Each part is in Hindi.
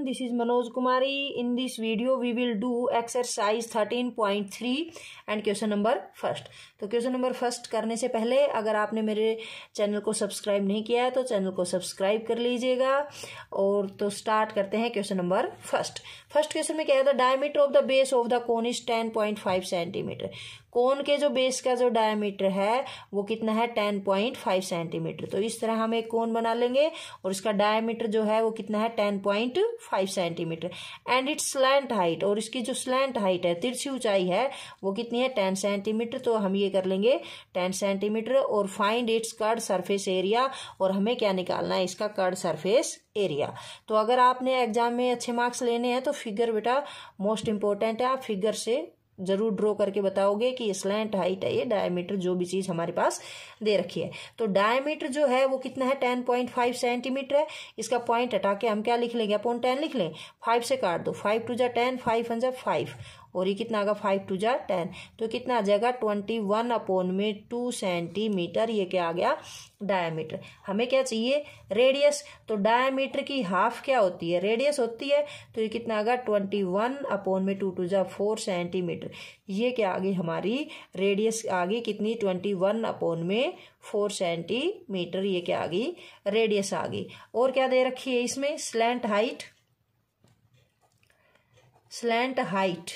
everyone this is manoj kumari in this video we will do exercise 13.3 and question number first तो क्वेश्चन नंबर फर्स्ट करने से पहले अगर आपने मेरे चैनल को सब्सक्राइब नहीं किया है तो चैनल को सब्सक्राइब कर लीजिएगा और तो स्टार्ट करते हैं question number first first question में क्या था diameter of the base of the cone is ten point five centimetre cone के जो बेस का जो डायमीटर है वो कितना है टेन पॉइंट फाइव सेंटीमीटर तो इस तरह हम एक कोन बना लेंगे और इसका डायमीटर जो है वो कितना है ten point five centimetre and its slant height और इसकी जो स्लैंट हाइट है तिरछी ऊंचाई है वो कितनी है टेन सेंटीमीटर तो हम ये कर लेंगे टेन सेंटीमीटर और find its curved surface area और हमें क्या निकालना है इसका कर्ड सरफेस एरिया तो अगर आपने एग्जाम में अच्छे मार्क्स लेने हैं तो फिगर बेटा मोस्ट इंपॉर्टेंट है आप फिगर से ज़रूर ड्रॉ करके बताओगे कि स्लैंट हाइट है ये डायमीटर जो भी चीज़ हमारे पास दे रखी है तो डायमीटर जो है वो कितना है टेन पॉइंट फाइव सेंटीमीटर है इसका पॉइंट हटा के हम क्या लिख लेंगे अपॉन टेन लिख लें फाइव से काट दो फाइव टू जै टेन फाइव हंजा फाइव और ये कितना आगा फाइव टू जा टेन तो कितना आ जाएगा ट्वेंटी वन अपोन में टू सेंटीमीटर ये क्या आ गया डायमीटर हमें क्या चाहिए रेडियस तो डायमीटर की हाफ क्या होती है रेडियस होती है तो ये कितना आगा ट्वेंटी वन अपोन में टू टू जा फोर सेंटीमीटर ये क्या आ गई हमारी रेडियस आ गई कितनी ट्वेंटी वन अपोन में फोर सेंटीमीटर ये क्या आ गई रेडियस आ गई और क्या दे रखी है इसमें स्लैंट हाइट स्लैंट हाइट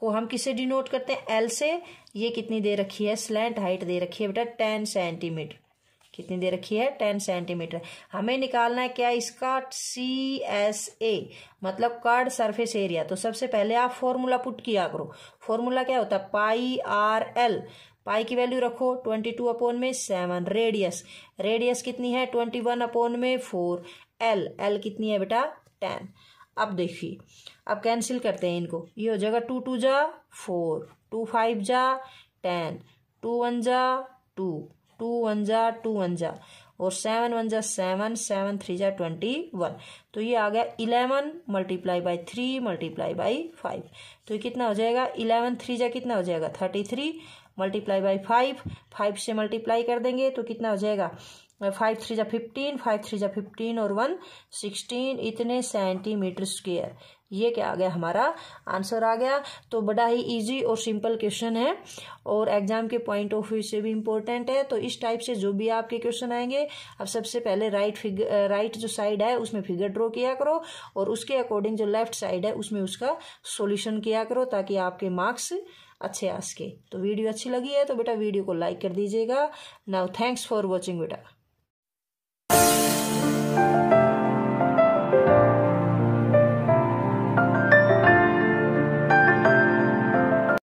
को हम किसे डिनोट करते हैं एल से ये कितनी दे रखी है स्लैंट हाइट दे रखी है बेटा टेन सेंटीमीटर कितनी दे रखी है टेन सेंटीमीटर हमें निकालना है क्या इसका सी एस ए मतलब कार्ड सरफेस एरिया तो सबसे पहले आप फॉर्मूला पुट किया करो फॉर्मूला क्या होता है पाई आर एल पाई की वैल्यू रखो ट्वेंटी टू अपोन में सेवन रेडियस रेडियस कितनी है ट्वेंटी वन अपोन में फोर एल एल कितनी है बेटा टेन अब देखिए अब कैंसिल करते हैं इनको ये हो जाएगा टू टू जा फोर टू फाइव जा टेन टू वन जा टू टू वन जा टू वन जा और सेवन वन जा सेवन सेवन थ्री जा ट्वेंटी वन तो ये आ गया eleven multiply by three multiply by five तो ये कितना हो जाएगा इलेवन थ्री जा कितना हो जाएगा thirty three multiply by five five से मल्टीप्लाई कर देंगे तो कितना हो जाएगा फाइव थ्री जा फिफ्टीन फाइव थ्री जा फिफ्टीन और वन सिक्सटीन इतने सेंटीमीटर स्क्वेयर ये क्या आ गया हमारा आंसर आ गया तो बड़ा ही इजी और सिंपल क्वेश्चन है और एग्जाम के पॉइंट ऑफ व्यू से भी इम्पोर्टेंट है तो इस टाइप से जो भी आपके क्वेश्चन आएंगे अब सबसे पहले राइट फिगर राइट जो साइड है उसमें फिगर ड्रॉ किया करो और उसके अकॉर्डिंग जो लेफ्ट साइड है उसमें उसका सोल्यूशन किया करो ताकि आपके मार्क्स अच्छे आ सके तो वीडियो अच्छी लगी है तो बेटा वीडियो को लाइक कर दीजिएगा नाउ थैंक्स फॉर वॉचिंग बेटा